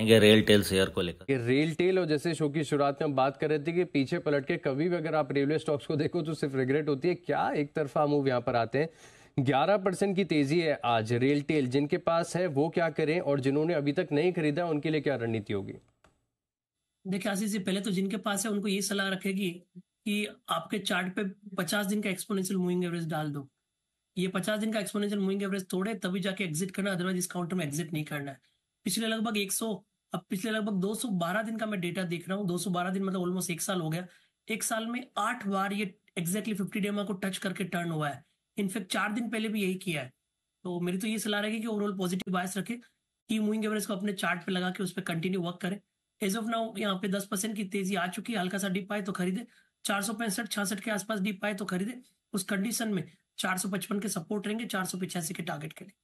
करेंगे rail tell share को लेकर रेल टेल और जैसे शो की शुरुआत में हम बात कर रहे थे कि पीछे पलट के कभी भी अगर आप रेलवे स्टॉक्स को देखो तो सिर्फ रिग्रेट होती है क्या एक तरफा मूव यहाँ पर आते हैं 11 परसेंट की तेजी है आज रेल टेल जिनके पास है वो क्या करें और जिन्होंने अभी तक नहीं खरीदा उनके लिए क्या रणनीति होगी देखिए आशीष जी पहले तो जिनके पास है उनको ये सलाह रखेगी कि आपके चार्ट पे 50 दिन का एक्सपोनेंशियल मूविंग एवरेज डाल दो ये 50 दिन का एक्सपोनेंशियल मूविंग एवरेज तोड़े तभी जाके एग्जिट करना अदरवाइज इस काउंटर में एग्जिट नहीं करना है पिछले लगभग एक अब पिछले लगभग 212 दिन का मैं डेटा देख रहा हूँ 212 दिन मतलब ऑलमोस्ट एक साल हो गया एक साल में आठ बार ये एग्जैक्टली फिफ्टी डेमा को टच करके टर्न हुआ है इनफेक्ट चार दिन पहले भी यही किया है तो मेरी तो ये सलाह रहेगी कि ओवरऑल पॉजिटिव बायस रखे की मूविंग एवरेज को अपने चार्ट पे लगा के उस पर कंटिन्यू वर्क करें एज ऑफ नाउ यहाँ पे दस परसेंट की तेजी आ चुकी है हल्का सा डिप आए तो खरीदे चार सौ पैंसठ छियासठ के आसपास डिप आए तो खरीदे उस कंडीशन में चार सौ पचपन के सपोर्ट रहेंगे चार सौ पिछासी के टारगेट के लिए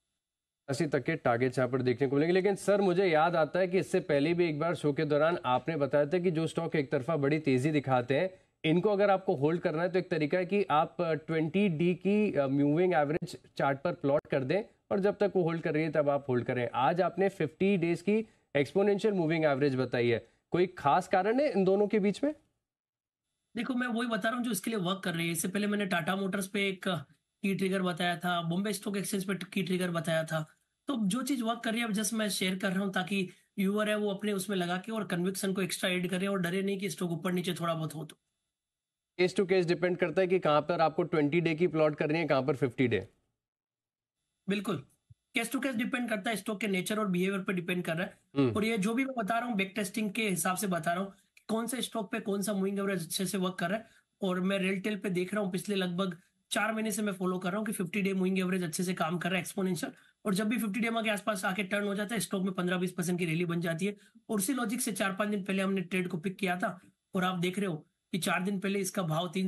अस्सी तक के टारगेट यहाँ पर देखने को मिलेंगे लेकिन सर मुझे याद आता है कि इससे पहले भी एक बार शो के दौरान आपने बताया था कि जो स्टॉक एक तरफा बड़ी तेजी दिखाते हैं इनको अगर आपको होल्ड करना है तो एक तरीका है कि आप 20 डी की मूविंग एवरेज चार्ट पर प्लॉट कर दें और जब तक वो होल्ड कर रही है तब आप होल्ड करें आज आपने फिफ्टी डेज की एक्सपोनेंशियल मूविंग एवरेज बताई है कोई खास कारण है इन दोनों के बीच में देखो मैं वही बता रहा हूँ जो इसके लिए वर्क कर रही है इससे पहले मैंने टाटा मोटर्स पे एक की ट्रिगर बताया था बॉम्बे स्टॉक एक्सचेंज पे की ट्रिगर बताया था तो जो चीज वर्क कर रही है जस्ट मैं शेयर कर रहा हूँ ताकि व्यूअर है वो अपने उसमें लगा के और कन्विक्सन को एक्स्ट्रा एड करे और डरे नहीं कि स्टॉक ऊपर नीचे थोड़ा बहुत हो तो केस टू केस डिपेंड करता है कि कहाँ पर आपको ट्वेंटी डे की प्लॉट करनी है कहाँ पर फिफ्टी डे बिल्कुल केस टू केस डिपेंड करता है स्टॉक के नेचर और बिहेवियर पर डिपेंड कर रहा है हम्म। और ये जो भी मैं बता रहा हूँ बैक टेस्टिंग के हिसाब से बता रहा हूँ कौन सा स्टॉक पे कौन सा मूविंग एवरेज अच्छे से वर्क कर रहा है और मैं रेल टेल पे देख रहा हूँ पिछले लगभग चार महीने से मैं फॉलो कर रहा हूँ कि फिफ्टी डे मूविंग एवरेज अच्छे से काम कर रहा है एक्सपोनेंशियल और जब भी फिफ्टी डे के आसपास आके टर्न हो जाता है स्टॉक में पंद्रह बीस परसेंट की रैली बन जाती है और उसी लॉजिक से चार पांच दिन पहले हमने ट्रेड को पिक किया था और आप देख रहे हो कि चार दिन पहले इसका भाव तीन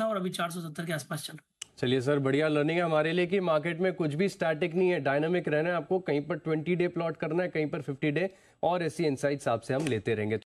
था और अभी चार के आसपास चल चलिए सर बढ़िया लर्निंग है हमारे लिए कि मार्केट में कुछ भी स्टैटिक नहीं है डायनामिक रहना है आपको कहीं पर ट्वेंटी डे प्लॉट करना है कहीं पर फिफ्टी डे और ऐसी इनसाइट्स आपसे हम लेते रहेंगे